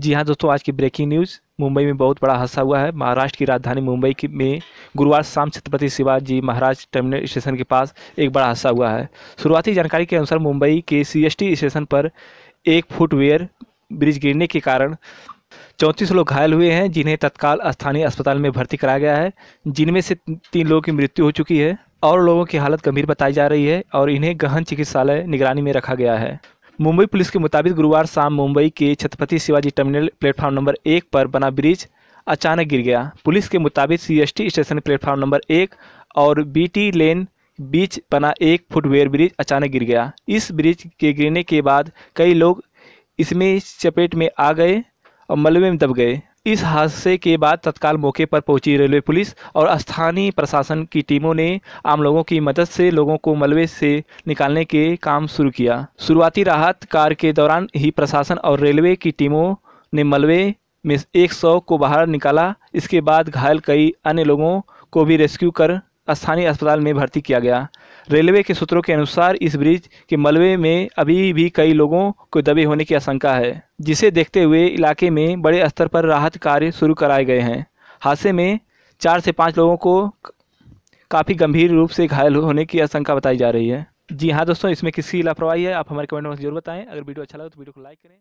जी हाँ दोस्तों आज की ब्रेकिंग न्यूज़ मुंबई में बहुत बड़ा हादसा हुआ है महाराष्ट्र की राजधानी मुंबई की में गुरुवार शाम छत्रपति शिवाजी महाराज टर्मिनल स्टेशन के पास एक बड़ा हादसा हुआ है शुरुआती जानकारी के अनुसार मुंबई के सीएसटी स्टेशन पर एक फुटवेयर ब्रिज गिरने के कारण चौंतीस लोग घायल हुए हैं जिन्हें तत्काल स्थानीय अस्पताल में भर्ती कराया गया है जिनमें से तीन लोगों की मृत्यु हो चुकी है और लोगों की हालत गंभीर बताई जा रही है और इन्हें गहन चिकित्सालय निगरानी में रखा गया है मुंबई पुलिस के मुताबिक गुरुवार शाम मुंबई के Chhatrapati Shivaji terminal platform number एक पर बना ब्रिज अचानक गिर गया पुलिस के मुताबिक सीएसटी स्टेशन प्लेटफार्म नंबर एक और बीटी लेन बीच बना एक फुटवेयर ब्रिज अचानक गिर गया इस ब्रिज के गिरने के बाद कई लोग इसमें चपेट में आ गए और मलबे में दब गए इस हादसे के बाद तत्काल मौके पर पहुंची रेलवे पुलिस और स्थानीय प्रशासन की टीमों ने आम लोगों की मदद से लोगों को मलबे से निकालने के काम शुरू किया शुरुआती राहत कार्य के दौरान ही प्रशासन और रेलवे की टीमों ने मलबे में एक सौ को बाहर निकाला इसके बाद घायल कई अन्य लोगों को भी रेस्क्यू कर स्थानीय अस्पताल में भर्ती किया गया रेलवे के सूत्रों के अनुसार इस ब्रिज के मलबे में अभी भी कई लोगों को दबे होने की आशंका है जिसे देखते हुए इलाके में बड़े स्तर पर राहत कार्य शुरू कराए गए हैं हादसे में चार से पाँच लोगों को काफ़ी गंभीर रूप से घायल होने की आशंका बताई जा रही है जी हाँ दोस्तों इसमें किसी लापरवाही है आप हमारे कमेंट में जरूर बताएं अगर वीडियो अच्छा लगा तो वीडियो को लाइक करें